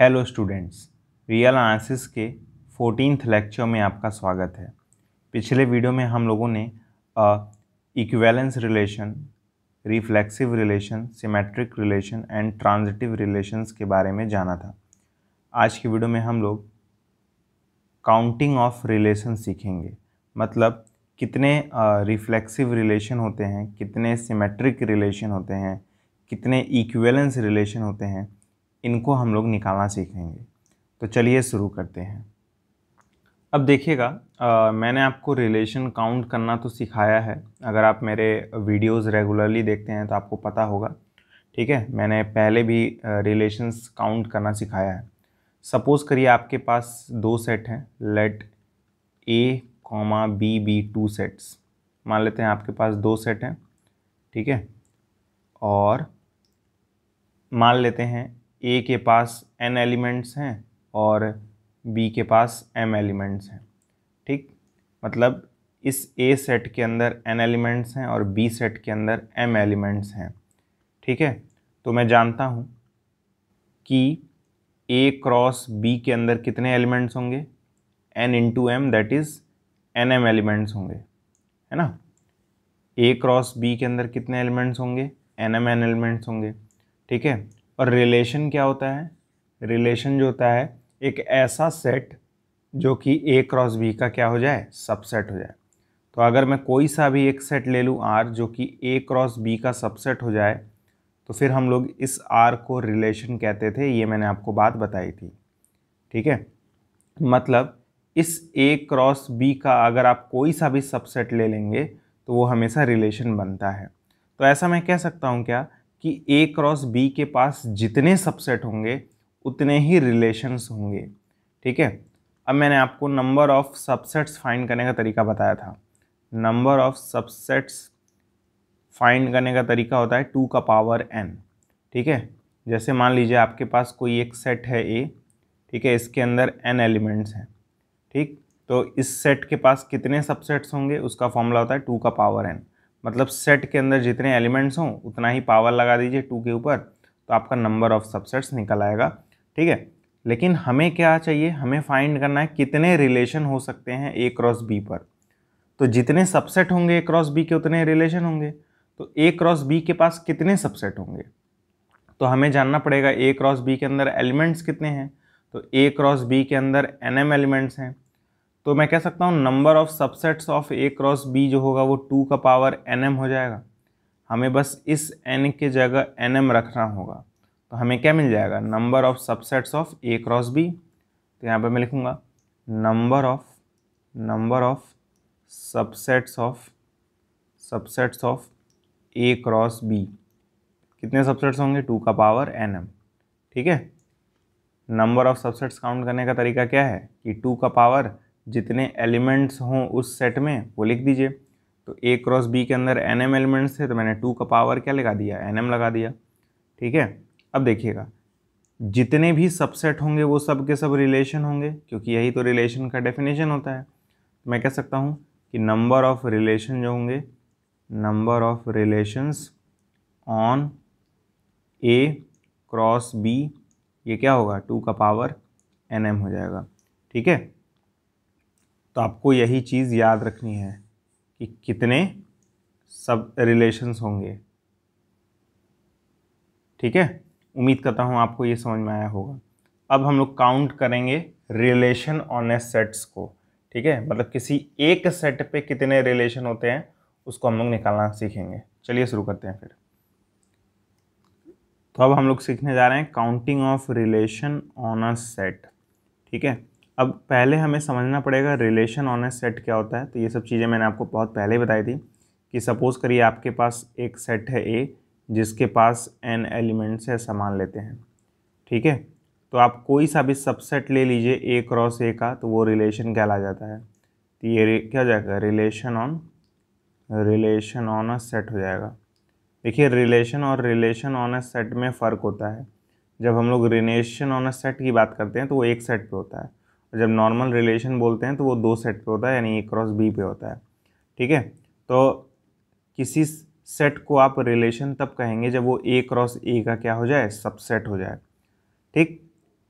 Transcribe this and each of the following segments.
hello students real आंसिस के fourteenth lecture में आपका स्वागत है पिछले वीडियो में हम लोगों ने equivalence relation reflexive relation symmetric relation and transitive relations के बारे में जाना था आज की वीडियो में हम लोग काउंटिंग ऑफ रिलेशन सीखेंगे मतलब कितने रिफ्लेक्सिव uh, रिलेशन होते हैं कितने सिमेट्रिक रिलेशन होते हैं कितने इक्वेलेंस रिलेशन होते हैं इनको हम लोग निकालना सीखेंगे तो चलिए शुरू करते हैं अब देखिएगा मैंने आपको रिलेशन काउंट करना तो सिखाया है अगर आप मेरे वीडियोस रेगुलरली देखते हैं तो आपको पता होगा ठीक है मैंने पहले भी रिलेशंस काउंट करना सिखाया है सपोज़ करिए आपके पास दो सेट हैं let A comma B be two sets मान लेते हैं आपके पास दो सेट हैं ठीक है और मान लेते हैं ए के पास एन एलिमेंट्स हैं और बी के पास एम एलिमेंट्स हैं ठीक मतलब इस ए सेट के अंदर एन एलिमेंट्स हैं और बी सेट के अंदर एम एलिमेंट्स हैं ठीक है तो मैं जानता हूँ कि ए क्रॉस बी के अंदर कितने एलिमेंट्स होंगे n into m that is n m elements होंगे है ना ए क्रॉस बी के अंदर कितने एलिमेंट्स होंगे एन एम एन एलिमेंट्स होंगे ठीक है और रिलेशन क्या होता है रिलेशन जो होता है एक ऐसा सेट जो कि ए क्रॉस बी का क्या हो जाए सबसेट हो जाए तो अगर मैं कोई सा भी एक सेट ले लूँ आर जो कि ए क्रॉस बी का सबसेट हो जाए तो फिर हम लोग इस आर को रिलेशन कहते थे ये मैंने आपको बात बताई थी ठीक है मतलब इस ए क्रॉस बी का अगर आप कोई सा भी सबसेट ले लेंगे तो वो हमेशा रिलेशन बनता है तो ऐसा मैं कह सकता हूँ क्या कि ए क्रॉस बी के पास जितने सबसेट होंगे उतने ही रिलेशंस होंगे ठीक है अब मैंने आपको नंबर ऑफ़ सबसेट्स फाइंड करने का तरीका बताया था नंबर ऑफ़ सबसेट्स फाइंड करने का तरीका होता है टू का पावर एन ठीक है जैसे मान लीजिए आपके पास कोई एक सेट है ए ठीक है इसके अंदर एन एलिमेंट्स हैं ठीक तो इस सेट के पास कितने सबसेट्स होंगे उसका फॉर्मूला होता है टू का पावर एन मतलब सेट के अंदर जितने एलिमेंट्स हों उतना ही पावर लगा दीजिए टू के ऊपर तो आपका नंबर ऑफ सबसेट्स निकल आएगा ठीक है लेकिन हमें क्या चाहिए हमें फाइंड करना है कितने रिलेशन हो सकते हैं ए क्रॉस बी पर तो जितने सबसेट होंगे ए क्रॉस बी के उतने रिलेशन होंगे तो ए क्रॉस बी के पास कितने सबसेट होंगे तो हमें जानना पड़ेगा ए क्रॉस बी के अंदर एलिमेंट्स कितने हैं तो ए क्रॉस बी के अंदर एन एम एलिमेंट्स हैं तो मैं कह सकता हूँ number of subsets of A cross B जो होगा वो टू का पावर एन एम हो जाएगा हमें बस इस एन के जगह एन एम रखना होगा तो हमें क्या मिल जाएगा number of subsets of A cross B तो यहाँ पर मैं लिखूँगा number of number of subsets of subsets of A cross B कितने सबसेट्स होंगे टू का पावर एन एम ठीक है नंबर ऑफ सबसेट्स काउंट करने का तरीका क्या है कि टू का पावर जितने एलिमेंट्स हों उस सेट में वो लिख दीजिए तो ए क्रॉस बी के अंदर एन एम एलिमेंट्स थे तो मैंने टू का पावर क्या लगा दिया एन एम लगा दिया ठीक है अब देखिएगा जितने भी सबसेट होंगे वो सब के सब रिलेशन होंगे क्योंकि यही तो रिलेशन का डेफिनेशन होता है तो मैं कह सकता हूँ कि नंबर ऑफ़ रिलेशन जो होंगे number of relations on A cross B ये क्या होगा टू का पावर एन एम हो जाएगा ठीक है तो आपको यही चीज़ याद रखनी है कि कितने सब रिलेशंस होंगे ठीक है उम्मीद करता हूँ आपको ये समझ में आया होगा अब हम लोग काउंट करेंगे रिलेशन ऑन ए सेट्स को ठीक है मतलब किसी एक सेट पे कितने रिलेशन होते हैं उसको हम लोग निकालना सीखेंगे चलिए शुरू करते हैं फिर तो अब हम लोग सीखने जा रहे हैं counting of relation on a set ठीक है अब पहले हमें समझना पड़ेगा रिलेशन ऑन ए सेट क्या होता है तो ये सब चीज़ें मैंने आपको बहुत पहले बताई थी कि सपोज़ करिए आपके पास एक सेट है ए जिसके पास एन एलिमेंट्स है सामान लेते हैं ठीक है तो आप कोई सा भी सबसेट ले लीजिए ए क्रॉस ए का तो वो रिलेशन कहला जाता है तो ये क्या हो जाएगा relation on relation on a set हो जाएगा देखिए रिलेशन और रिलेशन ऑन अ सेट में फ़र्क होता है जब हम लोग रिलेशन ऑन अ सेट की बात करते हैं तो वो एक सेट पे होता है जब नॉर्मल रिलेशन बोलते हैं तो वो दो सेट पे होता है यानी ए क्रॉस बी पे होता है ठीक है तो किसी सेट को आप रिलेशन तब कहेंगे जब वो ए क्रॉस ए का क्या हो जाए सबसेट हो जाए ठीक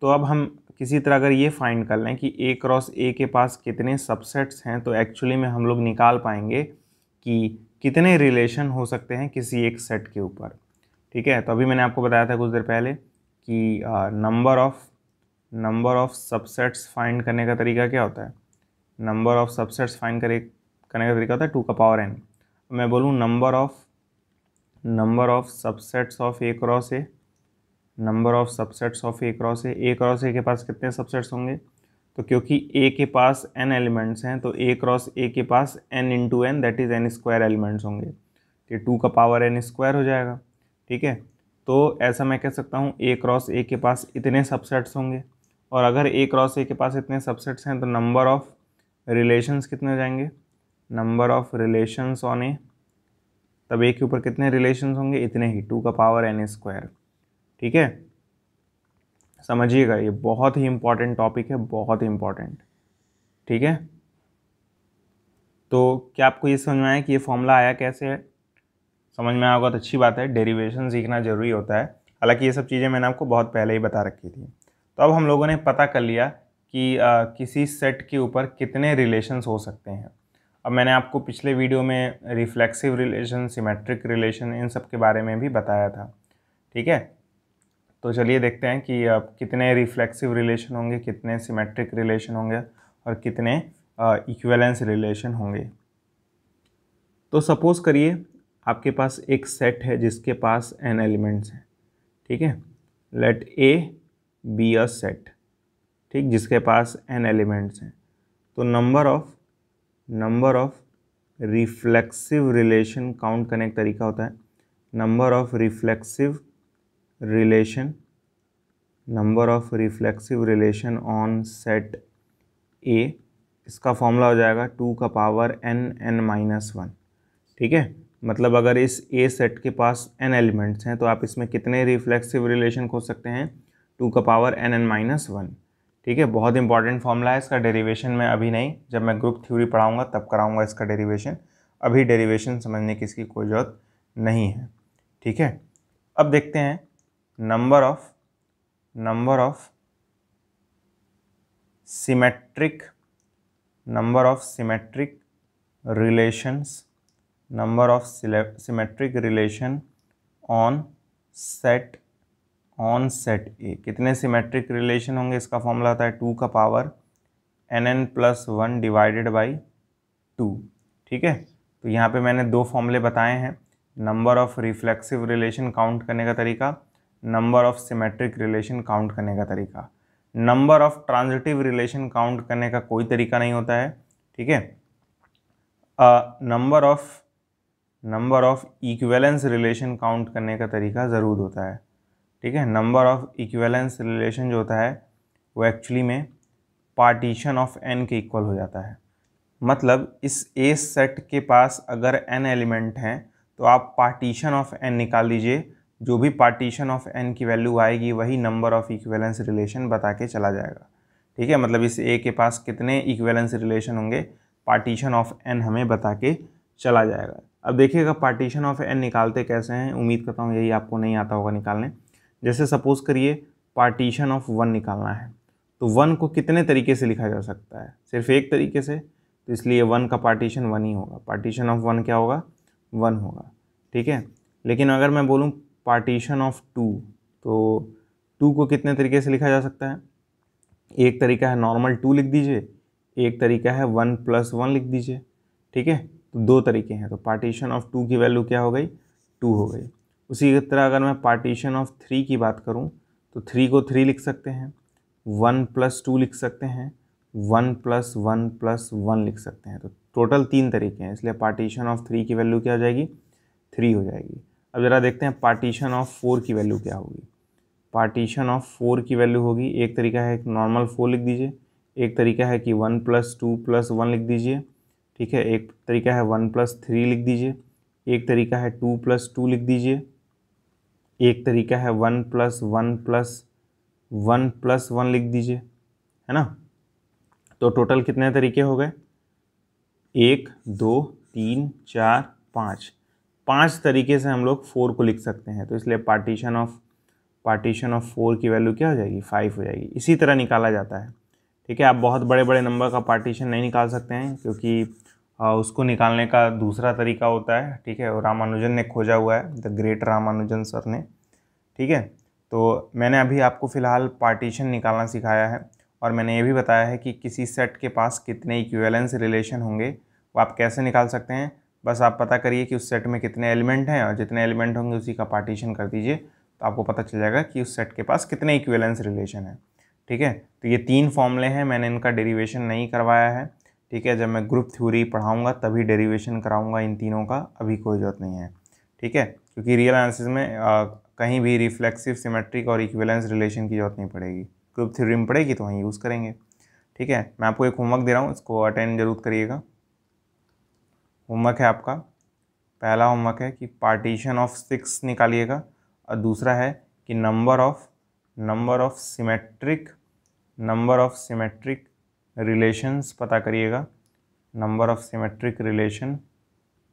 तो अब हम किसी तरह अगर ये फाइंड कर लें कि ए क्रॉस ए के पास कितने सबसेट्स हैं तो एक्चुअली में हम लोग निकाल पाएंगे कि कितने रिलेशन हो सकते हैं किसी एक सेट के ऊपर ठीक है तो अभी मैंने आपको बताया था कुछ देर पहले कि number of number of subsets find करने का तरीका क्या होता है नंबर ऑफ सबसेट्स फाइंड करे करने का तरीका होता है टू का पावर एन मैं बोलूँ number of number of subsets of A cross A number of subsets of A cross A A cross A के पास कितने सबसेट्स होंगे तो क्योंकि ए के पास एन एलिमेंट्स हैं तो ए क्रॉस ए के पास n into n that is n square elements होंगे तो टू का पावर एन स्क्वायर हो जाएगा ठीक है तो ऐसा मैं कह सकता हूँ ए क्रॉस ए के पास इतने सबसेट्स होंगे और अगर ए क्रॉस ए के पास इतने सबसेट्स हैं तो नंबर ऑफ़ रिलेशंस कितने हो जाएंगे number of relations on A तब ए के ऊपर कितने रिलेशंस होंगे इतने ही टू का पावर एन स्क्वायर ठीक है समझिएगा ये बहुत ही इम्पॉर्टेंट टॉपिक है बहुत ही इम्पॉर्टेंट ठीक है तो क्या आपको ये समझ में आया कि ये फॉर्मूला आया कैसे है समझ में आया होगा तो अच्छी बात है डेरिवेशन सीखना ज़रूरी होता है हालांकि ये सब चीज़ें मैंने आपको बहुत पहले ही बता रखी थी तो अब हम लोगों ने पता कर लिया कि आ, किसी सेट के ऊपर कितने रिलेशंस हो सकते हैं अब मैंने आपको पिछले वीडियो में रिफ्लेक्सिव रिलेशन सिमेट्रिक रिलेशन इन सब के बारे में भी बताया था ठीक है तो चलिए देखते हैं कि अब कितने रिफ्लेक्सिव रिलेशन होंगे कितने सिमेट्रिक रिलेशन होंगे और कितने इक्वेलेंस रिलेशन होंगे तो सपोज़ करिए आपके पास एक सेट है जिसके पास एन एलिमेंट्स हैं ठीक है let A be a set ठीक जिसके पास एन एलिमेंट्स हैं तो number of number of reflexive relation count करने का तरीका होता है number of reflexive relation number of reflexive relation on set A इसका फॉर्मूला हो जाएगा टू का power n n minus one ठीक है मतलब अगर इस ए सेट के पास एन एलिमेंट्स हैं तो आप इसमें कितने रिफ्लेक्सिव रिलेशन खोज सकते हैं टू का power n n minus one ठीक है बहुत इंपॉर्टेंट फॉर्मूला है इसका डेरिवेशन मैं अभी नहीं जब मैं ग्रुप थ्योरी पढ़ाऊंगा तब कराऊंगा इसका डेरिवेशन अभी डेरिवेशन समझने की इसकी कोई ज़रूरत नहीं है ठीक है अब देखते हैं number of number of symmetric number of symmetric relations number of symmetric relation on set on set A कितने सिमेट्रिक रिलेशन होंगे इसका फॉर्मूला होता है टू का power n n plus one divided by two ठीक है तो यहाँ पे मैंने दो फॉर्मूले बताए हैं number of reflexive relation count करने का तरीका number of symmetric relation count करने का तरीका number of transitive relation count करने का कोई तरीका नहीं होता है ठीक है number of number of equivalence relation count करने का तरीका ज़रूर होता है ठीक है नंबर ऑफ इक्वेलेंस रिलेशन जो होता है वो एक्चुअली में पार्टीशन ऑफ एन के इक्वल हो जाता है मतलब इस ए सेट के पास अगर एन एलिमेंट हैं तो आप पार्टीशन ऑफ एन निकाल दीजिए जो भी पार्टीशन ऑफ एन की वैल्यू आएगी वही नंबर ऑफ इक्वेलेंस रिलेशन बता के चला जाएगा ठीक है मतलब इस ए के पास कितने इक्वेलेंस रिलेशन होंगे पार्टीशन ऑफ एन हमें बता के चला जाएगा अब देखिएगा पार्टीशन ऑफ एन निकालते कैसे हैं उम्मीद करता हूँ यही आपको नहीं आता होगा निकालने जैसे सपोज़ करिए पार्टीशन ऑफ वन निकालना है तो वन को कितने तरीके से लिखा जा सकता है सिर्फ एक तरीके से तो इसलिए वन का पार्टीशन वन ही होगा पार्टीशन ऑफ वन क्या होगा वन होगा ठीक है लेकिन अगर मैं बोलूँ पार्टीशन ऑफ टू तो टू को कितने तरीके से लिखा जा सकता है एक तरीका है नॉर्मल टू लिख दीजिए एक तरीका है वन प्लस वन लिख दीजिए ठीक है तो दो तरीके हैं तो पार्टीशन ऑफ टू की वैल्यू क्या हो गई टू हो गई उसी तरह अगर मैं पार्टीशन ऑफ थ्री की बात करूँ तो थ्री को थ्री लिख सकते हैं वन प्लस टू लिख सकते हैं one plus one plus one लिख सकते हैं तो टोटल तीन तरीके हैं इसलिए पार्टीशन ऑफ थ्री की वैल्यू क्या हो जाएगी थ्री हो जाएगी अब ज़रा देखते हैं पार्टीशन ऑफ फोर की वैल्यू क्या होगी पार्टीशन ऑफ फोर की वैल्यू होगी एक तरीका है एक नॉर्मल फोर लिख दीजिए एक तरीका है कि one plus two plus one लिख दीजिए ठीक है एक तरीका है वन प्लस थ्री लिख दीजिए एक तरीका है टू प्लस टू लिख दीजिए एक तरीका है one plus one plus one plus one लिख दीजिए है ना तो टोटल कितने तरीके हो गए एक दो तीन चार पाँच पाँच तरीके से हम लोग फोर को लिख सकते हैं तो इसलिए partition of partition of four की वैल्यू क्या हो जाएगी फाइव हो जाएगी इसी तरह निकाला जाता है ठीक है आप बहुत बड़े बड़े नंबर का पार्टीशन नहीं निकाल सकते हैं क्योंकि उसको निकालने का दूसरा तरीका होता है ठीक है रामानुजन ने खोजा हुआ है द ग्रेट रामानुजन सर ने ठीक है तो मैंने अभी आपको फ़िलहाल पार्टीशन निकालना सिखाया है और मैंने ये भी बताया है कि किसी सेट के पास कितने इक्वेलेंस रिलेशन होंगे वो आप कैसे निकाल सकते हैं बस आप पता करिए कि उस सेट में कितने एलिमेंट हैं और जितने एलिमेंट होंगे उसी का पार्टीशन कर दीजिए तो आपको पता चल जाएगा कि उस सेट के पास कितने इक्वेलेंस रिलेशन है ठीक है तो ये तीन फॉर्मूले हैं मैंने इनका डेरिवेशन नहीं करवाया है ठीक है जब मैं ग्रुप थ्योरी पढ़ाऊँगा तभी डेरिवेशन कराऊंगा इन तीनों का अभी कोई ज़रूरत नहीं है ठीक है क्योंकि रियल एनालिसिस में आ, कहीं भी रिफ्लेक्सिव सिमेट्रिक और इक्विवेलेंस रिलेशन की जरूरत नहीं पड़ेगी ग्रुप थ्योरी में पड़ेगी तो वहीं यूज़ करेंगे ठीक है मैं आपको एक होमवर्क दे रहा हूँ इसको अटेंड जरूर करिएगा होमवर्क है आपका पहला होमवर्क है कि पार्टीशन ऑफ सिक्स निकालिएगा और दूसरा है कि number of number of symmetric number of symmetric relations पता करिएगा number of symmetric relation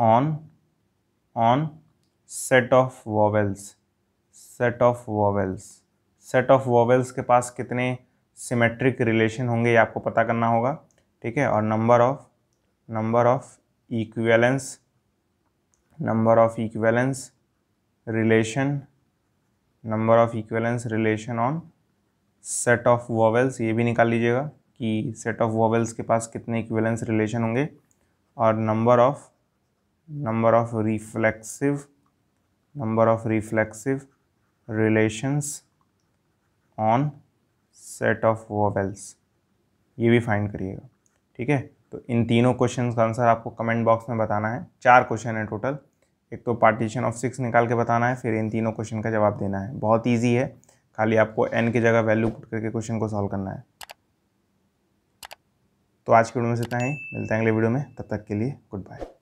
on on set of vowels set of vowels set of vowels के पास कितने सिमेट्रिक रिलेशन होंगे ये आपको पता करना होगा ठीक है और number of number of equivalence number of equivalence relation number of equivalence relation on set of vowels ये भी निकाल लीजिएगा कि सेट ऑफ वॉवेल्स के पास कितने इक्विवेलेंस रिलेशन होंगे और number of number of reflexive number of reflexive relations on set of vowels ये भी फाइंड करिएगा ठीक है तो इन तीनों क्वेश्चन का आंसर आपको कमेंट बॉक्स में बताना है चार क्वेश्चन है टोटल एक तो पार्टीशन ऑफ सिक्स निकाल के बताना है फिर इन तीनों क्वेश्चन का जवाब देना है बहुत ईजी है खाली आपको एन की जगह वैल्यू पुट करके क्वेश्चन को सॉल्व करना है तो आज की वीडियो में इतना ही मिलते हैं अगले वीडियो में तब तक के लिए गुड बाय